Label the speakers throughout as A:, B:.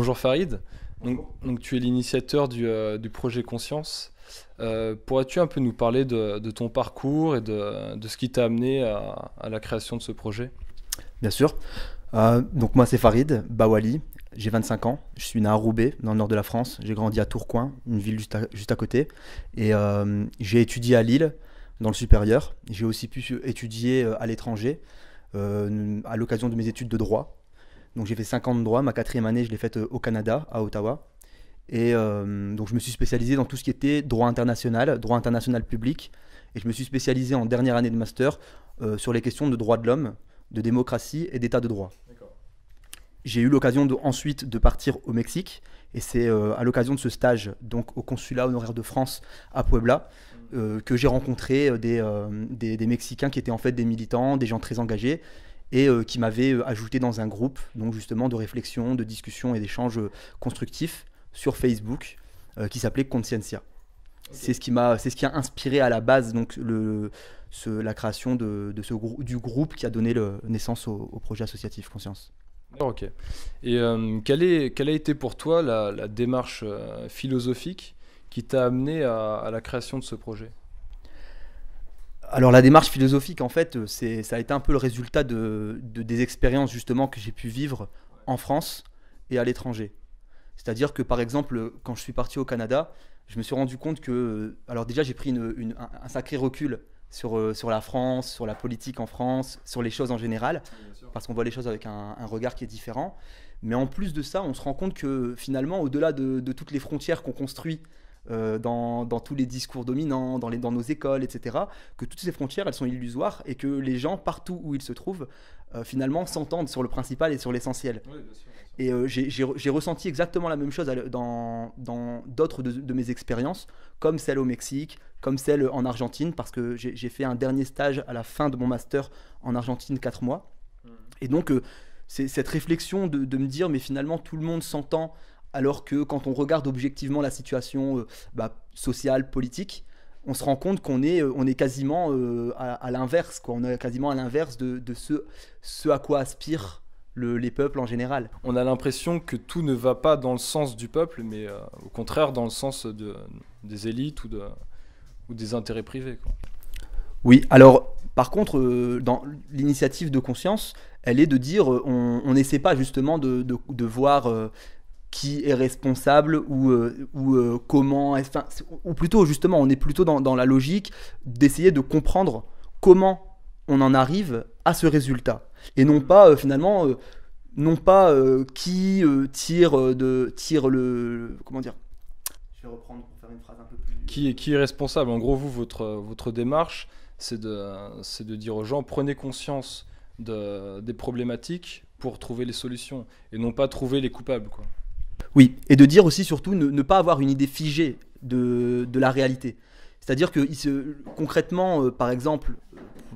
A: Bonjour Farid. Donc, tu es l'initiateur du, euh, projet Conscience. Euh, pourrais-tu un peu nous parler de, ton parcours et de, ce qui t'a amené à, la création de ce
B: projet Bien sûr. Euh, donc moi c'est Farid Bawali, j'ai 25 ans, je suis né à Roubaix, dans le nord de la France, j'ai grandi à Tourcoing, une ville juste à, juste à côté, et j'ai étudié à Lille, dans le supérieur, j'ai aussi pu étudier à l'étranger, à l'occasion de mes études de droit, donc j'ai fait 5 ans de droit, ma quatrième année je l'ai faite euh, au Canada, à Ottawa. Et euh, donc je me suis spécialisé dans tout ce qui était droit international, droit international public. Et je me suis spécialisé en dernière année de master euh, sur les questions de droits de l'homme, de démocratie et d'état de droit. J'ai eu l'occasion ensuite de partir au Mexique. Et c'est à l'occasion de ce stage, donc au consulat honoraire de France à Puebla, mmh. que j'ai rencontré des, des, des Mexicains qui étaient en fait des militants, des gens très engagés et euh, qui m'avait euh, ajouté dans un groupe, donc justement de réflexion, de discussion et d'échanges euh, constructifs sur Facebook, qui s'appelait Conscientia. C'est ce qui m'a, c'est ce qui a inspiré à la base donc le, la création de, ce groupe, du groupe qui a donné le, naissance au, projet associatif Conscience.
A: Ok. Et quelle, est, a été pour toi la, démarche philosophique qui t'a amené à, la création de ce
B: projet alors la démarche philosophique, en fait, euh, c'est, ça a été un peu le résultat de, des expériences justement que j'ai pu vivre en France et à l'étranger. C'est-à-dire que par exemple, quand je suis parti au Canada, je me suis rendu compte que, euh, alors déjà, j'ai pris un, sacré recul sur, euh, sur la France, sur la politique en France, sur les choses en général, parce qu'on voit les choses avec un, regard qui est différent. Mais en plus de ça, on se rend compte que finalement, au-delà de toutes les frontières qu'on construit euh, dans, tous les discours dominants, dans, les, dans nos écoles, etc., que toutes ces frontières, elles sont illusoires et que les gens, partout où ils se trouvent, euh, finalement s'entendent sur le principal et sur l'essentiel. et euh, j'ai ressenti exactement la même chose dans d'autres dans de, de, mes expériences, comme celle au Mexique, comme celle en Argentine, parce que j'ai fait un dernier stage à la fin de mon master en Argentine, 4 mois. Mm. Et donc, c'est cette réflexion de, de, me dire, mais finalement, tout le monde s'entend, alors que quand on regarde objectivement la situation euh, bah, sociale, politique, on se rend compte qu'on est, euh, on est quasiment euh, à, l'inverse, On est quasiment à l'inverse de, ce, ce, à quoi aspirent les peuples en général. On a l'impression que tout ne va pas
A: dans le sens du peuple, mais au contraire dans le sens de, des élites ou, de,
B: ou des intérêts privés. Oui, alors par contre, dans l'initiative de conscience, elle est de dire on n'essaie pas justement de, de voir qui est responsable ou, euh, ou euh, comment, enfin, ou plutôt justement, on est plutôt dans, dans la logique d'essayer de comprendre comment on en arrive à ce résultat et non pas euh, finalement, non pas qui tire de tire le comment dire. Je vais reprendre
A: pour faire une phrase un peu plus. Qui, qui est responsable En gros, vous, votre, votre démarche, c'est de, de dire aux gens prenez conscience de, des problématiques pour trouver les solutions et non pas trouver les coupables. Quoi.
B: Oui, et de dire aussi surtout ne, pas avoir une idée figée de, la réalité. C'est-à-dire que concrètement, euh, par exemple,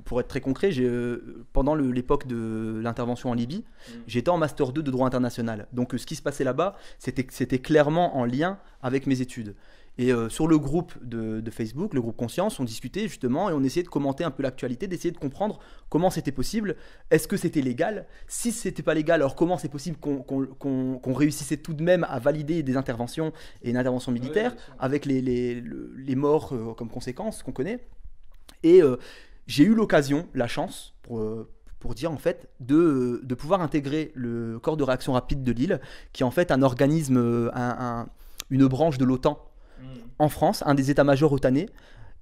B: pour être très concret, euh, pendant l'époque de l'intervention en Libye, mm. j'étais en master 2 de droit international. Donc euh, ce qui se passait là-bas, c'était clairement en lien avec mes études. Et euh, sur le groupe de, Facebook, le groupe Conscience, on discutait justement et on essayait de commenter un peu l'actualité, d'essayer de comprendre comment c'était possible, est-ce que c'était légal, si c'était pas légal, alors comment c'est possible qu'on réussissait tout de même à valider des interventions et une intervention militaire avec les, les, morts euh, comme conséquence qu'on connaît. Et euh, j'ai eu l'occasion, la chance, pour, pour dire en fait de, pouvoir intégrer le corps de réaction rapide de Lille, qui est en fait un organisme, une branche de l'OTAN Mm. en France, un des états-majors otanais.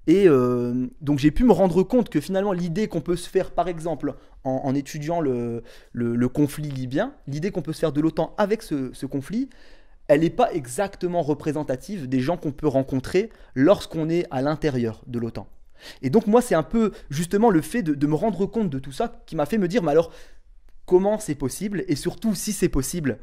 B: Et euh, donc j'ai pu me rendre compte que finalement l'idée qu'on peut se faire, par exemple, en, étudiant le, conflit libyen, l'idée qu'on peut se faire de l'OTAN avec ce, conflit, elle n'est pas exactement représentative des gens qu'on peut rencontrer lorsqu'on est à l'intérieur de l'OTAN. Et donc moi c'est un peu justement le fait de me rendre compte de tout ça qui m'a fait me dire, mais alors comment c'est possible et surtout si c'est possible,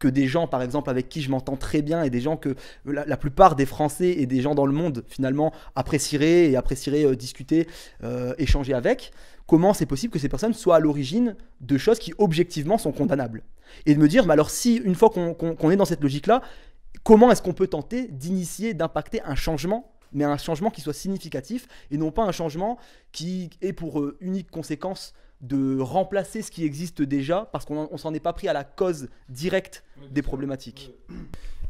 B: que des gens, par exemple, avec qui je m'entends très bien et des gens que la, plupart des Français et des gens dans le monde, finalement, apprécieraient et apprécieraient euh, discuter, euh, échanger avec, comment c'est possible que ces personnes soient à l'origine de choses qui, objectivement, sont condamnables Et de me dire, mais alors si, une fois qu'on est dans cette logique-là, comment est-ce qu'on peut tenter d'initier, d'impacter un changement mais un changement qui soit significatif et non pas un changement qui est pour euh, unique conséquence de remplacer ce qui existe déjà parce qu'on ne s'en est pas pris à la cause directe des problématiques.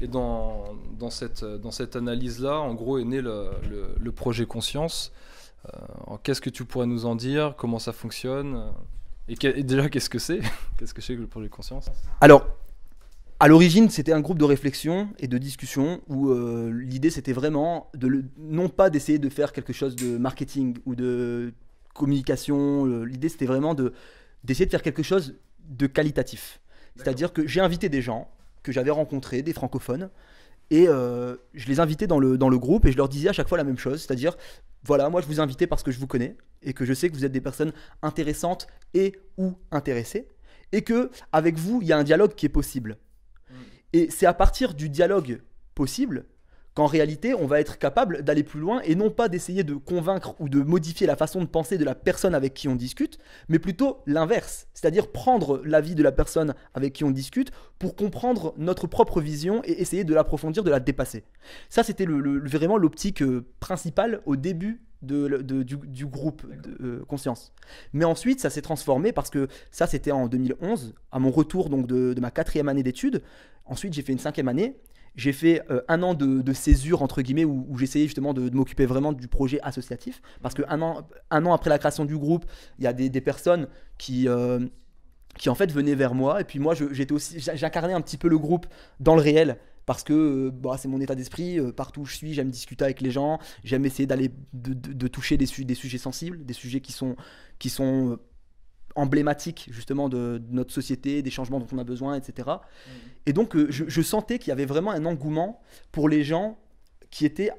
B: Et dans,
A: cette, dans cette analyse-là, en gros, est né le, projet Conscience. Euh, qu'est-ce que tu pourrais nous en dire Comment ça fonctionne
B: et, déjà, qu'est-ce que c'est
A: Qu'est-ce que c'est que le projet Conscience
B: Alors, à l'origine, c'était un groupe de réflexion et de discussion où euh, l'idée, c'était vraiment de non pas d'essayer de faire quelque chose de marketing ou de communication. Euh, l'idée, c'était vraiment de d'essayer de faire quelque chose de qualitatif. C'est-à-dire que j'ai invité des gens que j'avais rencontrés, des francophones, et euh, je les invitais dans le, dans le groupe et je leur disais à chaque fois la même chose, c'est-à-dire, voilà, moi je vous invite parce que je vous connais et que je sais que vous êtes des personnes intéressantes et ou intéressées, et que avec vous, il y a un dialogue qui est possible. Hmm. Et c'est à partir du dialogue possible qu'en réalité, on va être capable d'aller plus loin et non pas d'essayer de convaincre ou de modifier la façon de penser de la personne avec qui on discute, mais plutôt l'inverse, c'est-à-dire prendre l'avis de la personne avec qui on discute pour comprendre notre propre vision et essayer de l'approfondir, de la dépasser. Ça, c'était le, vraiment l'optique euh, principale au début du, groupe de, euh, Conscience. Mais ensuite, ça s'est transformé parce que ça, c'était en 2011, à mon retour donc de, ma quatrième année d'études. Ensuite, j'ai fait une cinquième année j'ai fait euh, un an de, césure, entre guillemets, où, j'essayais justement de, m'occuper vraiment du projet associatif. Parce que un an, un an après la création du groupe, il y a des, personnes qui, euh, qui en fait venaient vers moi. Et puis moi, j'étais aussi, j'incarnais un petit peu le groupe dans le réel parce que euh, bah, c'est mon état d'esprit, partout où je suis, j'aime discuter avec les gens, j'aime essayer d'aller de, toucher des, des, sujets sensibles, des sujets qui sont, qui sont emblématique justement de, notre société, des changements dont on a besoin, etc. Mm. Et donc euh, je, sentais qu'il y avait vraiment un engouement pour les gens qui étaient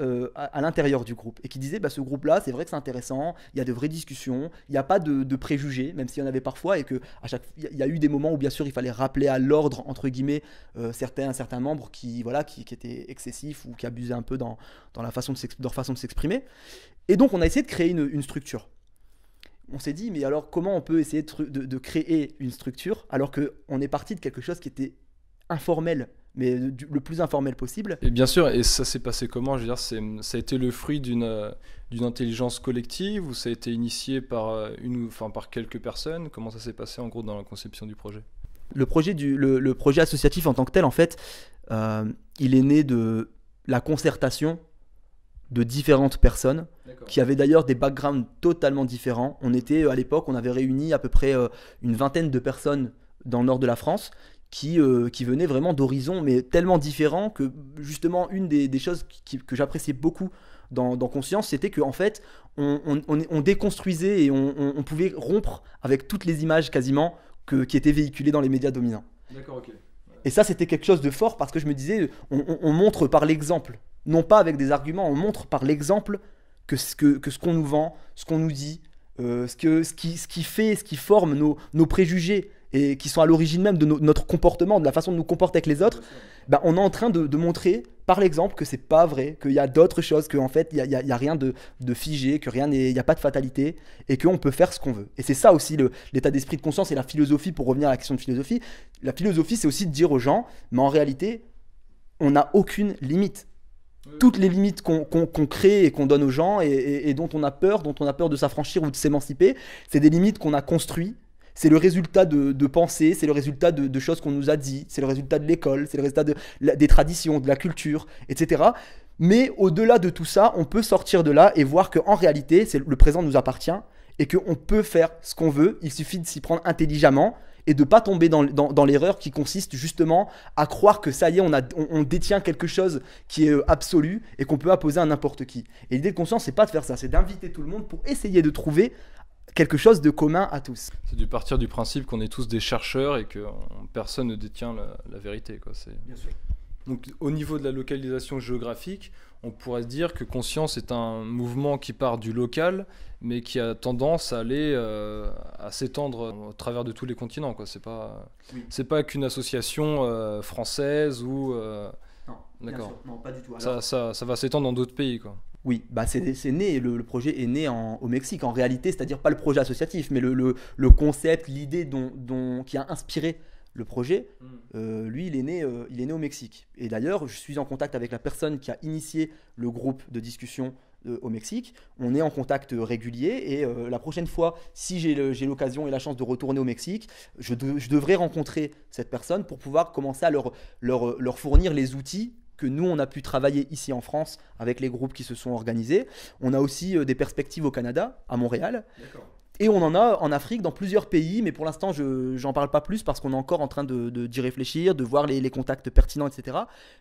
B: euh, à, l'intérieur du groupe et qui disaient bah, ce groupe-là, c'est vrai que c'est intéressant, il y a de vraies discussions, il n'y a pas de, préjugés, même s'il y en avait parfois et que à chaque il y a eu des moments où bien sûr il fallait rappeler à l'ordre entre guillemets euh, certains certains membres qui voilà qui, étaient excessifs ou qui abusaient un peu dans, la façon de leur façon de s'exprimer. Et donc on a essayé de créer une structure on s'est dit, mais alors comment on peut essayer de, créer une structure alors qu'on est parti de quelque chose qui était informel mais le plus informel possible. Et
A: bien sûr, et ça s'est passé comment Je veux dire, ça a été le fruit d'une d'une intelligence collective ou ça a été initié par, euh, une, enfin, par quelques personnes Comment ça s'est passé en gros dans la conception du projet
B: le projet, du, le, projet associatif en tant que tel, en fait, euh, il est né de la concertation de différentes personnes qui avaient d'ailleurs des backgrounds totalement différents. On était euh, à l'époque, on avait réuni à peu près euh, une vingtaine de personnes dans le nord de la France qui, euh, qui venaient vraiment d'horizons mais tellement différents que justement une des, choses que j'appréciais beaucoup dans, Conscience, c'était qu'en fait on, déconstruisait et on, pouvait rompre avec toutes les images quasiment que, qui étaient véhiculées dans les médias dominants. Et ça, c'était quelque chose de fort parce que je me disais, on montre par l'exemple non pas avec des arguments, on montre par l'exemple que ce qu'on que ce qu'on nous vend, ce qu'on nous dit, euh, ce, que, ce, qui, ce qui fait, ce qui forme nos, préjugés et qui sont à l'origine même de notre comportement, de la façon de nous comporter avec les autres, ben, on est en train de, montrer par l'exemple que c'est pas vrai, qu'il y a d'autres choses, qu'en fait il n'y a, rien de, figé, que rien n'y a pas de fatalité et qu'on peut faire ce qu'on veut. Et c'est ça aussi l'état d'esprit de conscience et la philosophie, pour revenir à la question de philosophie. La philosophie c'est aussi de dire aux gens, mais en réalité on n'a aucune limite toutes les limites qu'on crée et qu'on donne aux gens et, dont on a peur, dont on a peur de s'affranchir ou de s'émanciper, c'est des limites qu'on a construites. C'est le résultat de, pensées, c'est le résultat de, choses qu'on nous a dit, c'est le résultat de l'école, c'est le résultat des traditions, de la culture, etc. Mais au-delà de tout ça, on peut sortir de là et voir qu'en réalité, le présent nous appartient et qu'on peut faire ce qu'on veut. Il suffit de s'y prendre intelligemment et de pas tomber dans, l'erreur qui consiste justement à croire que ça y est, on, on, détient quelque chose qui est euh, absolu et qu'on peut apposer à n'importe qui. Et l'idée de conscience, c'est pas de faire ça, c'est d'inviter tout le monde pour essayer de trouver quelque chose de commun à tous. C'est du
A: partir du principe qu'on est tous des chercheurs et que personne ne détient la, vérité. Quoi. Bien sûr. Donc au niveau de la localisation géographique, on pourrait se dire que conscience est un mouvement qui part du local, mais qui a tendance à aller euh, à s'étendre au travers de tous les continents. Quoi. C'est pas, c'est pas qu'une association euh, française ou euh, non, d'accord. pas du tout. Ça, va s'étendre dans d'autres pays, quoi.
B: Oui, bah c'est, c'est né, le, projet est né au Mexique en réalité, c'est-à-dire pas le projet associatif, mais le, concept, l'idée dont, qui a inspiré le projet, mm. euh, lui, il est, né, euh, il est né au Mexique. Et d'ailleurs, je suis en contact avec la personne qui a initié le groupe de discussion euh, au Mexique. On est en contact régulier et la prochaine fois, si j'ai l'occasion et la chance de retourner au Mexique, je, devrais rencontrer cette personne pour pouvoir commencer à leur, leur, fournir les outils que nous, on a pu travailler ici en France avec les groupes qui se sont organisés. On a aussi des perspectives au Canada, à Montréal. Et on en a en Afrique, dans plusieurs pays, mais pour l'instant, je n'en parle pas plus parce qu'on est encore en train d'y de, réfléchir, de voir les, contacts pertinents, etc.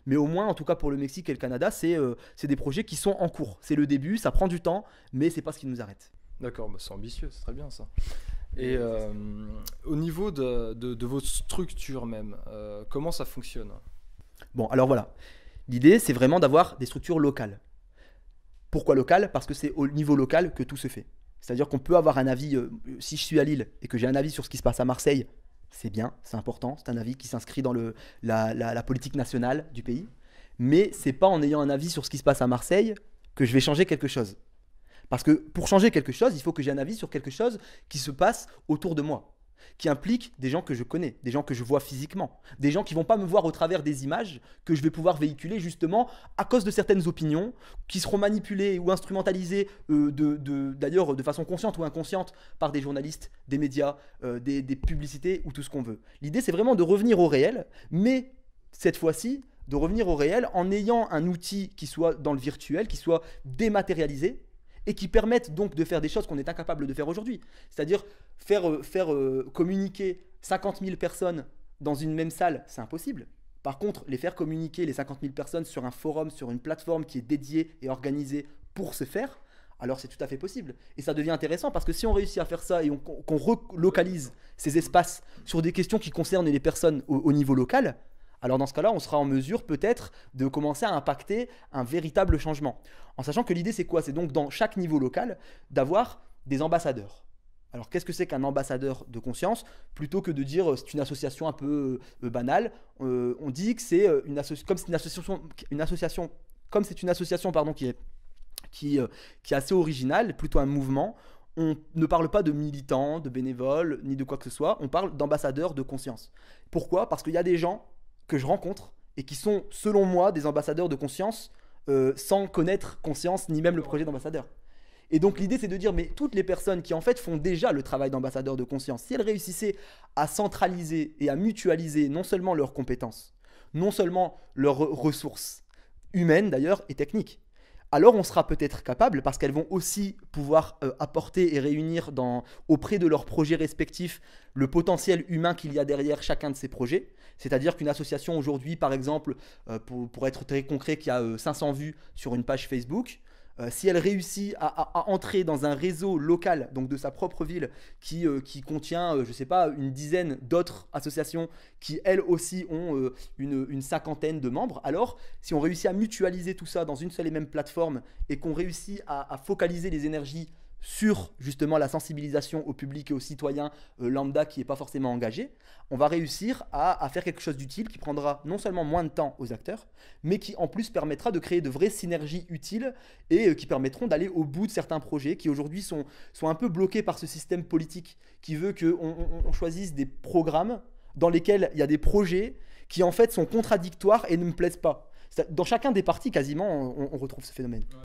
B: Mais au moins, en tout cas pour le Mexique et le Canada, euh, c'est des projets qui sont en cours. C'est le début, ça prend du temps, mais c'est pas ce qui nous arrête.
A: D'accord, bah, c'est ambitieux, c'est très bien ça. Et euh, au niveau de, vos structures même, euh, comment ça fonctionne
B: Bon, alors voilà. L'idée, c'est vraiment d'avoir des structures locales. Pourquoi locales Parce que c'est au niveau local que tout se fait. C'est-à-dire qu'on peut avoir un avis, euh, si je suis à Lille et que j'ai un avis sur ce qui se passe à Marseille, c'est bien, c'est important, c'est un avis qui s'inscrit dans le, la, la, politique nationale du pays. Mais c'est pas en ayant un avis sur ce qui se passe à Marseille que je vais changer quelque chose. Parce que pour changer quelque chose, il faut que j'ai un avis sur quelque chose qui se passe autour de moi qui implique des gens que je connais, des gens que je vois physiquement, des gens qui vont pas me voir au travers des images que je vais pouvoir véhiculer justement à cause de certaines opinions qui seront manipulées ou instrumentalisées euh, d'ailleurs de, façon consciente ou inconsciente par des journalistes, des médias, euh, des publicités ou tout ce qu'on veut. L'idée c'est vraiment de revenir au réel, mais cette fois-ci de revenir au réel en ayant un outil qui soit dans le virtuel, qui soit dématérialisé, et qui permettent donc de faire des choses qu'on est incapable de faire aujourd'hui. C'est-à-dire faire, euh, faire euh, communiquer 50 000 personnes dans une même salle, c'est impossible. Par contre, les faire communiquer, les 50 000 personnes, sur un forum, sur une plateforme qui est dédiée et organisée pour ce faire, alors c'est tout à fait possible. Et ça devient intéressant parce que si on réussit à faire ça et qu'on relocalise ces espaces sur des questions qui concernent les personnes au niveau local, alors dans ce cas-là, on sera en mesure peut-être de commencer à impacter un véritable changement. En sachant que l'idée c'est quoi C'est donc dans chaque niveau local d'avoir des ambassadeurs. Alors qu'est-ce que c'est qu'un ambassadeur de conscience Plutôt que de dire euh, c'est une association un peu euh, banale, euh, on dit que c'est une, comme une association, une association, comme c'est une association pardon qui est qui, qui est assez originale, plutôt un mouvement. On ne parle pas de militants, de bénévoles, ni de quoi que ce soit. On parle d'ambassadeurs de conscience. Pourquoi Parce qu'il y a des gens que je rencontre et qui sont, selon moi, des ambassadeurs de conscience euh, sans connaître conscience ni même le projet d'ambassadeur. Et donc l'idée c'est de dire, mais toutes les personnes qui en fait font déjà le travail d'ambassadeur de conscience, si elles réussissaient à centraliser et à mutualiser non seulement leurs compétences, non seulement leurs ressources humaines d'ailleurs et techniques, alors on sera peut-être capable, parce qu'elles vont aussi pouvoir euh, apporter et réunir dans, auprès de leurs projets respectifs le potentiel humain qu'il y a derrière chacun de ces projets. C'est-à-dire qu'une association aujourd'hui, par exemple, euh, pour, être très concret, qui a 500 euh, vues sur une page Facebook, euh, si elle réussit à, entrer dans un réseau local, donc de sa propre ville, qui, euh, contient, euh, je ne sais pas, une dizaine d'autres associations qui elles aussi ont une, cinquantaine de membres, alors si on réussit à mutualiser tout ça dans une seule et même plateforme et qu'on réussit à focaliser les énergies sur justement la sensibilisation au public et aux citoyens euh, lambda qui n'est pas forcément engagé, on va réussir à, faire quelque chose d'utile qui prendra non seulement moins de temps aux acteurs, mais qui en plus permettra de créer de vraies synergies utiles et euh, qui permettront d'aller au bout de certains projets qui aujourd'hui sont, un peu bloqués par ce système politique qui veut qu'on choisisse des programmes dans lesquels il y a des projets qui en fait sont contradictoires et ne me plaisent pas. Dans chacun des partis, quasiment, on, retrouve ce phénomène.